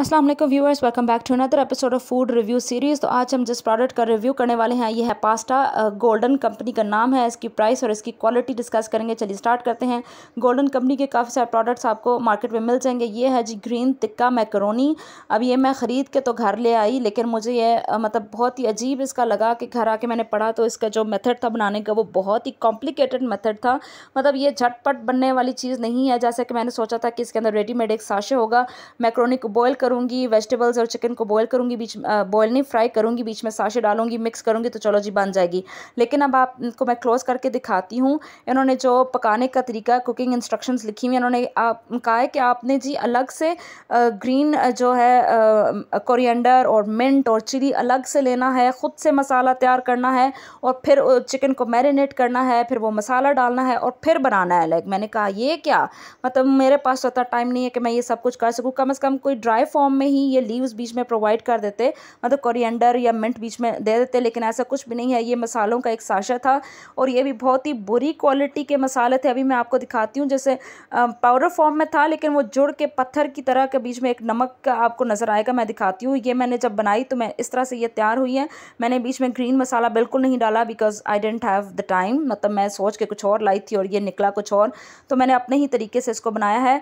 Aslam viewers welcome back to another episode of food review series तो आज हम जिस प्रोडक्ट का रिव्यू करने वाले हैं ये है पास्ता गोल्डन कंपनी का नाम है इसकी प्राइस और इसकी क्वालिटी डिस्कस करेंगे चलिए स्टार्ट करते हैं गोल्डन कंपनी के काफ़ी सारे प्रोडक्ट्स आपको मार्केट में मिल जाएंगे ये है जी ग्रीन टिक्का मैकरोनी अब ये मैं ख़रीद के तो घर ले आई लेकिन मुझे ये मतलब बहुत ही अजीब इसका लगा कि घर आके मैंने पढ़ा तो इसका जो मेथड था बनाने का वो बहुत ही कॉम्प्लिकेटेड मेथड था मतलब ये झटपट बनने वाली चीज़ नहीं है जैसे कि मैंने सोचा था कि इसके अंदर रेडीमेड एक साशे होगा मैकरोनी को बॉयल कर करूँगी वेजिटेबल्स और चिकन को बॉयल करूँगी बीच बॉयल नहीं फ्राई करूँगी बीच में साशे डालूंगी मिक्स करूँगी तो चलो जी बन जाएगी लेकिन अब आपको मैं क्लोज़ करके दिखाती हूँ इन्होंने जो पकाने का तरीका कुकिंग इंस्ट्रक्शंस लिखी हुई इन्होंने आप कहा है कि आपने जी अलग से ग्रीन जो है कोरिएंडर और मिंट और चिली अलग से लेना है ख़ुद से मसाला तैयार करना है और फिर चिकन को मैरिनेट करना है फिर वो मसाला डालना है और फिर बनाना है लाइक मैंने कहा ये क्या मतलब मेरे पास तो टाइम नहीं है कि मैं ये सब कुछ कर सकूँ कम अज़ कम कोई ड्राई फॉर्म में ही ये लीव्स बीच में प्रोवाइड कर देते मतलब कोरिएंडर या मिंट बीच में दे देते लेकिन ऐसा कुछ भी नहीं है ये मसालों का एक साशा था और ये भी बहुत ही बुरी क्वालिटी के मसाले थे अभी मैं आपको दिखाती हूँ जैसे पाउडर फॉर्म में था लेकिन वो जुड़ के पत्थर की तरह के बीच में एक नमक का आपको नज़र आएगा मैं दिखाती हूँ ये मैंने जब बनाई तो मैं इस तरह से ये तैयार हुई है मैंने बीच में ग्रीन मसाला बिल्कुल नहीं डाला because I didn't have the time मतलब मैं सोच के कुछ और लाई थी और ये निकला कुछ और तो मैंने अपने ही तरीके से इसको बनाया है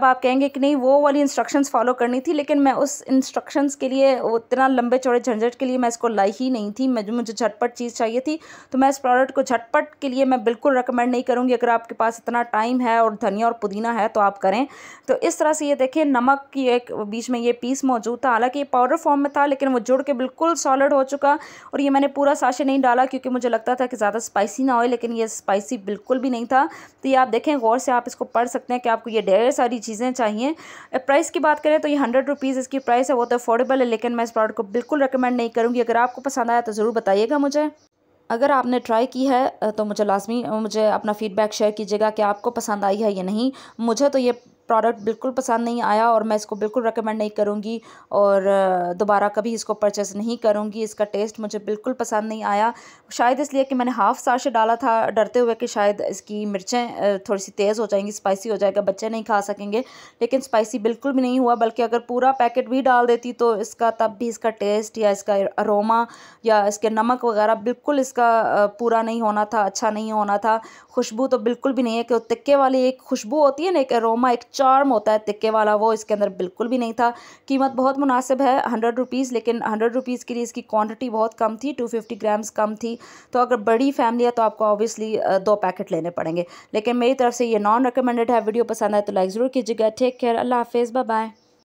अब आप कहेंगे कि नहीं वो वाली इंस्ट्रक्शंस फॉलो करनी थी लेकिन मैं उस इंस्ट्रक्शंस के लिए इतना लंबे चौड़े झंझट के लिए मैं इसको लाई ही नहीं थी मैं मुझे झटपट चीज़ चाहिए थी तो मैं इस प्रोडक्ट को झटपट के लिए मैं बिल्कुल रिकमेंड नहीं करूँगी अगर आपके पास इतना टाइम है और धनिया और पुदीना है तो आप करें तो इस तरह से ये देखें नमक की एक बीच में ये पीस मौजूद था हालाँकि ये पाउडर फॉर्म में था लेकिन वो जुड़ के बिल्कुल सॉलिड हो चुका और ये मैंने पूरा साशे नहीं डाला क्योंकि मुझे लगता था कि ज़्यादा स्पाइसी ना हो लेकिन ये स्पाइसी बिल्कुल भी नहीं था तो ये आप देखें गौर से आप इसको पढ़ सकते हैं कि आपको ये ढेर सारी चीज़ें चाहिए प्राइस की बात करें तो ये हंड्रेड हंड्रेड रुपीज़ इसकी प्राइस है वो तो अफोर्डेबल है लेकिन मैं इस प्रोडक्ट को बिल्कुल रिकमेंड नहीं करूँगी अगर आपको पसंद आया तो ज़रूर बताइएगा मुझे अगर आपने ट्राई की है तो मुझे लाजमी मुझे अपना फ़ीडबैक शेयर कीजिएगा कि आपको पसंद आई है या नहीं मुझे तो ये प्रोडक्ट बिल्कुल पसंद नहीं आया और मैं इसको बिल्कुल रिकमेंड नहीं करूँगी और दोबारा कभी इसको परचेस नहीं करूँगी इसका टेस्ट मुझे बिल्कुल पसंद नहीं आया शायद इसलिए कि मैंने हाफ़ साशे डाला था डरते हुए कि शायद इसकी मिर्चें थोड़ी सी तेज़ हो जाएंगी स्पाइसी हो जाएगा बच्चे नहीं खा सकेंगे लेकिन स्पाइसी बिल्कुल भी नहीं हुआ बल्कि अगर पूरा पैकेट भी डाल देती तो इसका तब भी इसका टेस्ट या इसका अरोमा या इसके नमक वगैरह बिल्कुल इसका पूरा नहीं होना था अच्छा नहीं होना था खुशबू तो बिल्कुल भी नहीं है कि तिक्के वाली एक खुशबू होती है ना एक अरोमा एक चार्म होता है तिक्के वाला वो इसके अंदर बिल्कुल भी नहीं था कीमत बहुत मुनासिब है हंड्रेड रुपीज़ लेकिन हंड्रेड रुपीज़ के लिए इसकी क्वांटिटी बहुत कम थी टू फिफ्टी ग्राम्स कम थी तो अगर बड़ी फैमिली है तो आपको ऑब्वियसली दो पैकेट लेने पड़ेंगे लेकिन मेरी तरफ से ये नॉन रिकमेंडेड है वीडियो पसंद आए तो लाइक ज़रूर कीजिएगा टेक केयर अल्लाह हाफिज़ बाय